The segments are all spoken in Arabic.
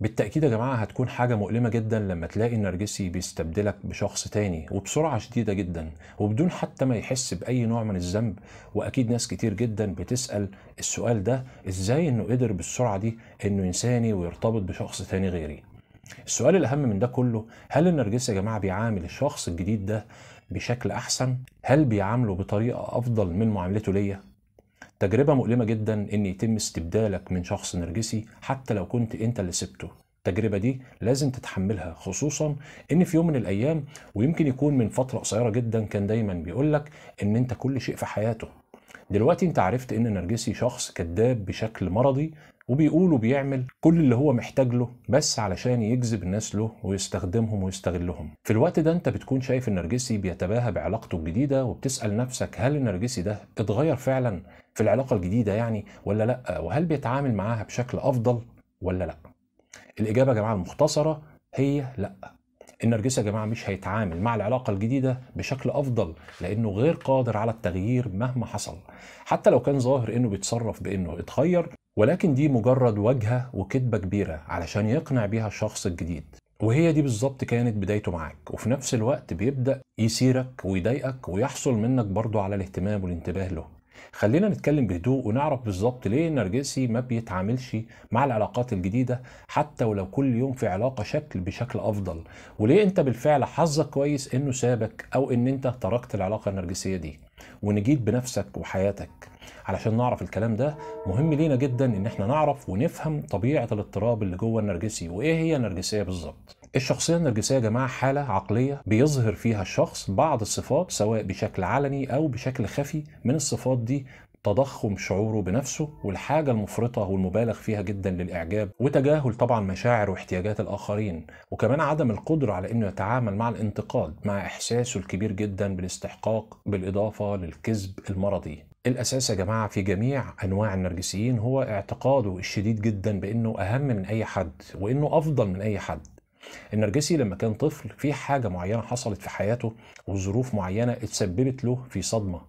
بالتأكيد يا جماعة هتكون حاجة مؤلمة جدا لما تلاقي النرجسي بيستبدلك بشخص تاني وبسرعة شديدة جدا وبدون حتى ما يحس بأي نوع من الذنب وأكيد ناس كتير جدا بتسأل السؤال ده إزاي إنه قدر بالسرعة دي إنه ينساني ويرتبط بشخص تاني غيري السؤال الأهم من ده كله هل النرجسي يا جماعة بيعامل الشخص الجديد ده بشكل أحسن؟ هل بيعامله بطريقة أفضل من معاملته ليا؟ تجربة مؤلمة جدا إن يتم استبدالك من شخص نرجسي حتى لو كنت أنت اللي سبته التجربة دي لازم تتحملها خصوصا ان في يوم من الايام ويمكن يكون من فترة قصيرة جدا كان دايما بيقولك ان انت كل شيء في حياته دلوقتي انت عرفت ان نرجسي شخص كذاب بشكل مرضي وبيقولوا بيعمل كل اللي هو محتاج له بس علشان يجذب الناس له ويستخدمهم ويستغلهم في الوقت ده انت بتكون شايف النرجسي بيتباهى بعلاقته الجديده وبتسال نفسك هل النرجسي ده اتغير فعلا في العلاقه الجديده يعني ولا لا وهل بيتعامل معاها بشكل افضل ولا لا الاجابه يا جماعه المختصره هي لا النرجسي يا جماعه مش هيتعامل مع العلاقه الجديده بشكل افضل لانه غير قادر على التغيير مهما حصل حتى لو كان ظاهر انه بيتصرف بانه اتغير ولكن دي مجرد وجهة وكذبة كبيرة علشان يقنع بيها الشخص الجديد وهي دي بالظبط كانت بدايته معاك وفي نفس الوقت بيبدأ يسيرك ويضايقك ويحصل منك برضه على الاهتمام والانتباه له خلينا نتكلم بهدوء ونعرف بالظبط ليه النرجسي ما بيتعاملش مع العلاقات الجديدة حتى ولو كل يوم في علاقة شكل بشكل أفضل وليه أنت بالفعل حظك كويس أنه سابك أو أن أنت تركت العلاقة النرجسية دي ونجيت بنفسك وحياتك علشان نعرف الكلام ده مهم لينا جدا ان احنا نعرف ونفهم طبيعه الاضطراب اللي جوه النرجسي وايه هي النرجسيه بالظبط الشخصية النرجسية يا جماعة حالة عقلية بيظهر فيها الشخص بعض الصفات سواء بشكل علني أو بشكل خفي من الصفات دي تضخم شعوره بنفسه والحاجة المفرطة والمبالغ فيها جدا للإعجاب وتجاهل طبعا مشاعر واحتياجات الآخرين وكمان عدم القدرة على إنه يتعامل مع الانتقاد مع إحساسه الكبير جدا بالاستحقاق بالإضافة للكذب المرضي الاساس يا جماعه في جميع انواع النرجسيين هو اعتقاده الشديد جدا بانه اهم من اي حد وانه افضل من اي حد النرجسي لما كان طفل في حاجه معينه حصلت في حياته وظروف معينه اتسببت له في صدمه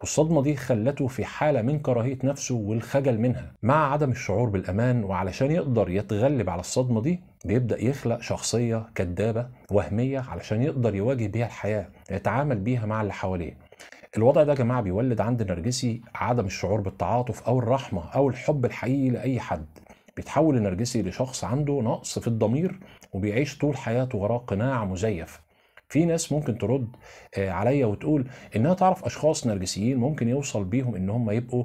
والصدمه دي خلته في حاله من كراهيه نفسه والخجل منها مع عدم الشعور بالامان وعلشان يقدر يتغلب على الصدمه دي بيبدا يخلق شخصيه كدابة وهميه علشان يقدر يواجه بيها الحياه يتعامل بيها مع اللي حواليه الوضع ده يا جماعه بيولد عند النرجسي عدم الشعور بالتعاطف او الرحمه او الحب الحقيقي لاي حد بيتحول النرجسي لشخص عنده نقص في الضمير وبيعيش طول حياته وراء قناع مزيف في ناس ممكن ترد آه، عليا وتقول انها تعرف اشخاص نرجسيين ممكن يوصل بيهم ان هم يبقوا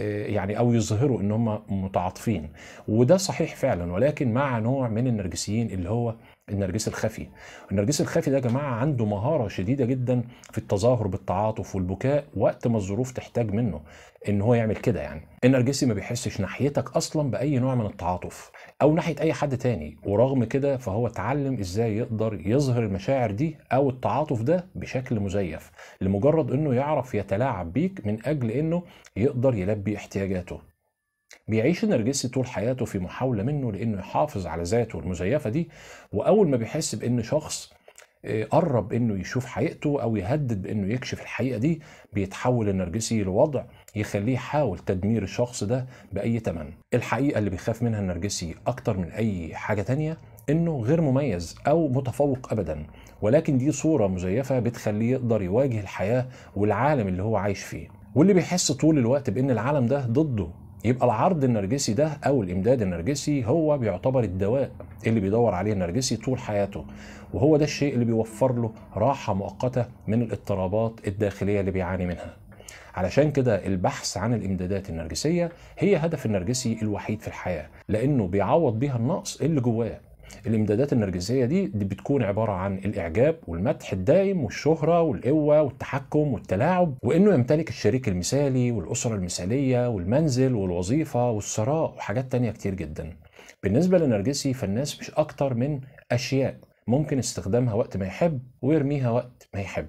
آه، يعني او يظهروا ان هم متعاطفين وده صحيح فعلا ولكن مع نوع من النرجسيين اللي هو النرجس الخفي النرجس الخفي ده يا جماعه عنده مهاره شديده جدا في التظاهر بالتعاطف والبكاء وقت ما الظروف تحتاج منه ان هو يعمل كده يعني النرجسي ما بيحسش ناحيتك اصلا باي نوع من التعاطف او ناحيه اي حد تاني ورغم كده فهو اتعلم ازاي يقدر يظهر المشاعر دي او التعاطف ده بشكل مزيف لمجرد انه يعرف يتلاعب بيك من اجل انه يقدر يلبي يلبي احتياجاته بيعيش النرجسي طول حياته في محاولة منه لأنه يحافظ على ذاته المزيفة دي وأول ما بيحس بأن شخص آه، قرب أنه يشوف حقيقته أو يهدد بأنه يكشف الحقيقة دي بيتحول النرجسي لوضع يخليه يحاول تدمير الشخص ده بأي تمن الحقيقة اللي بيخاف منها النرجسي أكتر من أي حاجة تانية انه غير مميز او متفوق ابدا ولكن دي صوره مزيفه بتخليه يقدر يواجه الحياه والعالم اللي هو عايش فيه واللي بيحس طول الوقت بان العالم ده ضده يبقى العرض النرجسي ده او الامداد النرجسي هو بيعتبر الدواء اللي بيدور عليه النرجسي طول حياته وهو ده الشيء اللي بيوفر له راحه مؤقته من الاضطرابات الداخليه اللي بيعاني منها علشان كده البحث عن الامدادات النرجسيه هي هدف النرجسي الوحيد في الحياه لانه بيعوض بيها النقص اللي جواه الامدادات النرجسيه دي, دي بتكون عباره عن الاعجاب والمدح الدائم والشهره والقوه والتحكم والتلاعب وانه يمتلك الشريك المثالي والاسره المثاليه والمنزل والوظيفه والثراء وحاجات تانية كتير جدا بالنسبه للنرجسي فالناس مش اكتر من اشياء ممكن استخدامها وقت ما يحب ويرميها وقت ما يحب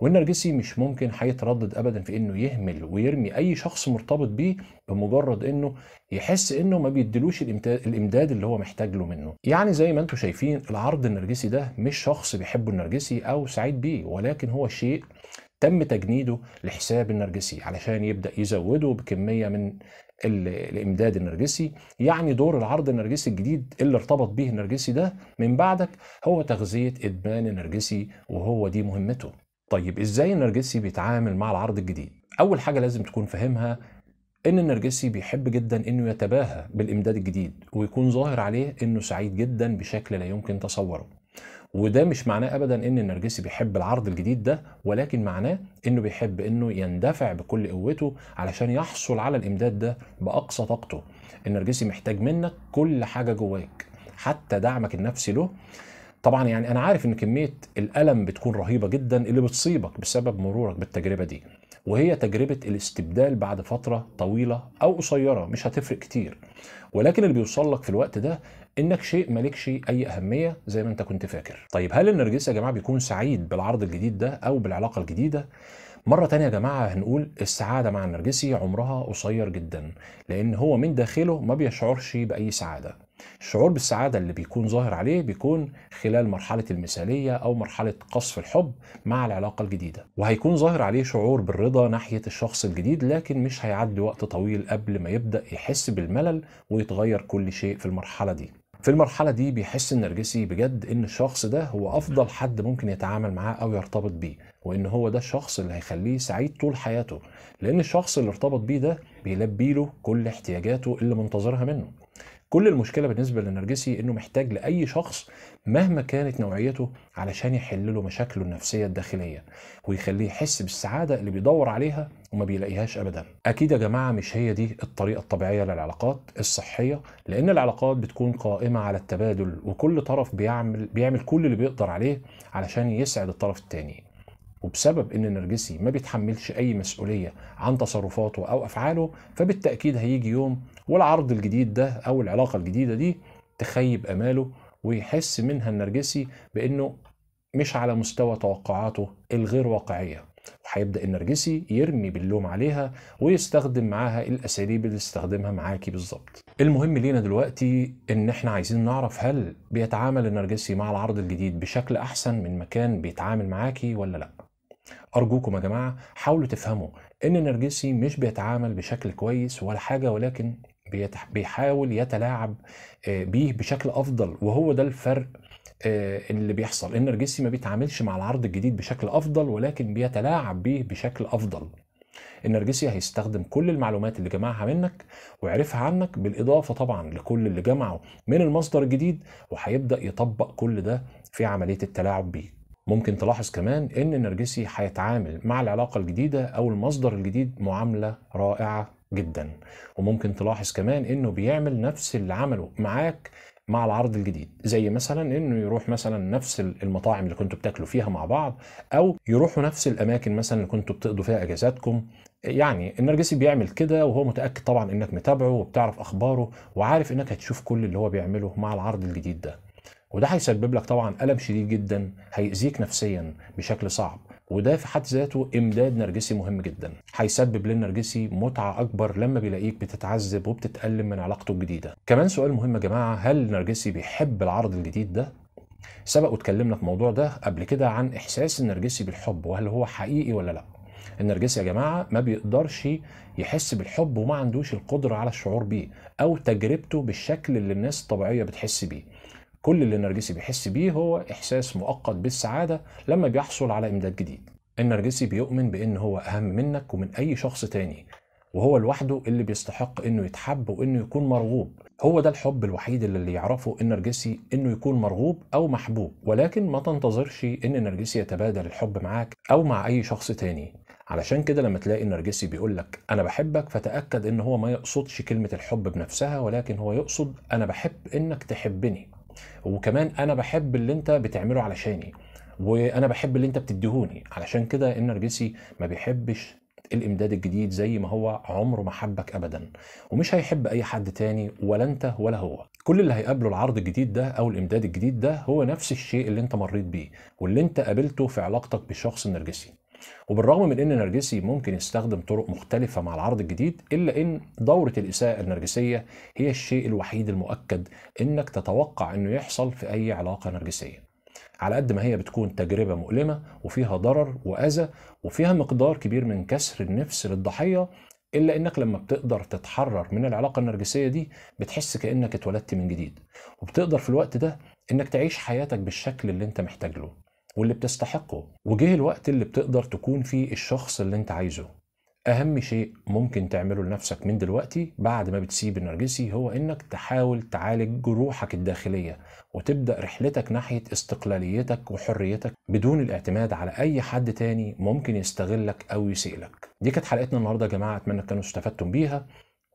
والنرجسي مش ممكن هيتردد ابدا في انه يهمل ويرمي اي شخص مرتبط بيه بمجرد انه يحس انه ما بيديلوش الامداد اللي هو محتاج له منه يعني زي ما انتم شايفين العرض النرجسي ده مش شخص بيحبه النرجسي او سعيد بيه ولكن هو شيء تم تجنيده لحساب النرجسي علشان يبدا يزوده بكميه من الامداد النرجسي يعني دور العرض النرجسي الجديد اللي ارتبط به النرجسي ده من بعدك هو تغذيه ادمان النرجسي وهو دي مهمته طيب ازاي النرجسي بيتعامل مع العرض الجديد اول حاجه لازم تكون فاهمها ان النرجسي بيحب جدا انه يتباهى بالامداد الجديد ويكون ظاهر عليه انه سعيد جدا بشكل لا يمكن تصوره وده مش معناه ابدا ان النرجسي بيحب العرض الجديد ده ولكن معناه انه بيحب انه يندفع بكل قوته علشان يحصل على الامداد ده باقصى طاقته النرجسي محتاج منك كل حاجه جواك حتى دعمك النفسي له طبعا يعني انا عارف ان كميه الالم بتكون رهيبه جدا اللي بتصيبك بسبب مرورك بالتجربه دي وهي تجربه الاستبدال بعد فتره طويله او قصيره مش هتفرق كتير ولكن اللي بيوصل لك في الوقت ده انك شيء مالكش اي اهميه زي ما انت كنت فاكر طيب هل النرجسي يا جماعه بيكون سعيد بالعرض الجديد ده او بالعلاقه الجديده مرة تانية يا جماعة هنقول السعادة مع النرجسي عمرها قصير جدا لأن هو من داخله ما بيشعرش بأي سعادة الشعور بالسعادة اللي بيكون ظاهر عليه بيكون خلال مرحلة المثالية أو مرحلة قصف الحب مع العلاقة الجديدة وهيكون ظاهر عليه شعور بالرضا ناحية الشخص الجديد لكن مش هيعدي وقت طويل قبل ما يبدأ يحس بالملل ويتغير كل شيء في المرحلة دي في المرحلة دي بيحس النرجسي بجد إن الشخص ده هو أفضل حد ممكن يتعامل معاه أو يرتبط بيه وإن هو ده الشخص اللي هيخليه سعيد طول حياته لأن الشخص اللي ارتبط بيه ده بيلبي له كل احتياجاته اللي منتظرها منه كل المشكله بالنسبه للنرجسي انه محتاج لاي شخص مهما كانت نوعيته علشان يحل له مشاكله النفسيه الداخليه ويخليه يحس بالسعاده اللي بيدور عليها وما بيلاقيهاش ابدا اكيد يا جماعه مش هي دي الطريقه الطبيعيه للعلاقات الصحيه لان العلاقات بتكون قائمه على التبادل وكل طرف بيعمل بيعمل كل اللي بيقدر عليه علشان يسعد الطرف الثاني وبسبب ان النرجسي ما بيتحملش اي مسؤوليه عن تصرفاته او افعاله فبالتاكيد هيجي يوم والعرض الجديد ده او العلاقه الجديده دي تخيب اماله ويحس منها النرجسي بانه مش على مستوى توقعاته الغير واقعيه وهيبدا النرجسي يرمي باللوم عليها ويستخدم معاها الاساليب اللي استخدمها معاكي بالظبط المهم لينا دلوقتي ان احنا عايزين نعرف هل بيتعامل النرجسي مع العرض الجديد بشكل احسن من ما كان بيتعامل معاكي ولا لا أرجوكم يا جماعة حاولوا تفهموا إن النرجسي مش بيتعامل بشكل كويس ولا حاجة ولكن بيحاول يتلاعب آه، بيه بشكل أفضل وهو ده الفرق آه، اللي بيحصل النرجسي ما بيتعاملش مع العرض الجديد بشكل أفضل ولكن بيتلاعب بيه بشكل أفضل النرجسي هيستخدم كل المعلومات اللي جمعها منك وعرفها عنك بالإضافة طبعا لكل اللي جمعه من المصدر الجديد وهيبدأ يطبق كل ده في عملية التلاعب بيك ممكن تلاحظ كمان ان النرجسي هيتعامل مع العلاقه الجديده او المصدر الجديد معامله رائعه جدا وممكن تلاحظ كمان انه بيعمل نفس اللي عمله معاك مع العرض الجديد زي مثلا انه يروح مثلا نفس المطاعم اللي كنتوا بتاكلوا فيها مع بعض او يروحوا نفس الاماكن مثلا اللي كنتوا بتقضوا فيها اجازاتكم يعني النرجسي بيعمل كده وهو متاكد طبعا انك متابعه وبتعرف اخباره وعارف انك هتشوف كل اللي هو بيعمله مع العرض الجديد ده وده هيسبب لك طبعا ألم شديد جدا هيأذيك نفسيا بشكل صعب وده في حد ذاته امداد نرجسي مهم جدا هيسبب للنرجسي متعه اكبر لما بيلاقيك بتتعذب وبتتالم من علاقته الجديده كمان سؤال مهم يا جماعه هل النرجسي بيحب العرض الجديد ده سبق وتكلمنا في الموضوع ده قبل كده عن احساس النرجسي بالحب وهل هو حقيقي ولا لا النرجسي يا جماعه ما بيقدرش يحس بالحب وما عندوش القدره على الشعور بيه او تجربته بالشكل اللي الناس الطبيعيه بتحس بيه كل اللي النرجسي بيحس بيه هو إحساس مؤقت بالسعادة لما بيحصل على إمداد جديد النرجسي بيؤمن بإن هو أهم منك ومن أي شخص تاني وهو لوحده اللي بيستحق إنه يتحب وإنه يكون مرغوب هو ده الحب الوحيد اللي, اللي يعرفه النرجسي إنه يكون مرغوب أو محبوب ولكن ما تنتظرش إن النرجسي يتبادل الحب معاك أو مع أي شخص تاني علشان كده لما تلاقي النرجسي بيقول لك انا بحبك فتاكد ان هو ما يقصدش كلمه الحب بنفسها ولكن هو يقصد انا بحب انك تحبني وكمان انا بحب اللي انت بتعمله علشاني وانا بحب اللي انت بتديهوني علشان كده النرجسي ما بيحبش الامداد الجديد زي ما هو عمره ما حبك ابدا ومش هيحب اي حد تاني ولا انت ولا هو كل اللي هيقابله العرض الجديد ده او الامداد الجديد ده هو نفس الشيء اللي انت مريت بيه واللي انت قابلته في علاقتك بالشخص النرجسي وبالرغم من ان نرجسي ممكن يستخدم طرق مختلفه مع العرض الجديد الا ان دوره الاساءه النرجسيه هي الشيء الوحيد المؤكد انك تتوقع انه يحصل في اي علاقه نرجسيه على قد ما هي بتكون تجربه مؤلمه وفيها ضرر واذى وفيها مقدار كبير من كسر النفس للضحيه الا انك لما بتقدر تتحرر من العلاقه النرجسيه دي بتحس كانك اتولدت من جديد وبتقدر في الوقت ده انك تعيش حياتك بالشكل اللي انت محتاج له واللي بتستحقه وجه الوقت اللي بتقدر تكون فيه الشخص اللي انت عايزه اهم شيء ممكن تعمله لنفسك من دلوقتي بعد ما بتسيب النرجسي هو انك تحاول تعالج جروحك الداخليه وتبدا رحلتك ناحيه استقلاليتك وحريتك بدون الاعتماد على اي حد تاني ممكن يستغلك او يسيئلك دي كانت حلقتنا النهارده يا جماعه اتمنى تكونوا استفدتم بيها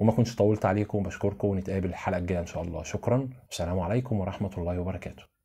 وما كنتش طولت عليكم بشكركم ونتقابل الحلقه الجايه ان شاء الله شكرا السلام عليكم ورحمه الله وبركاته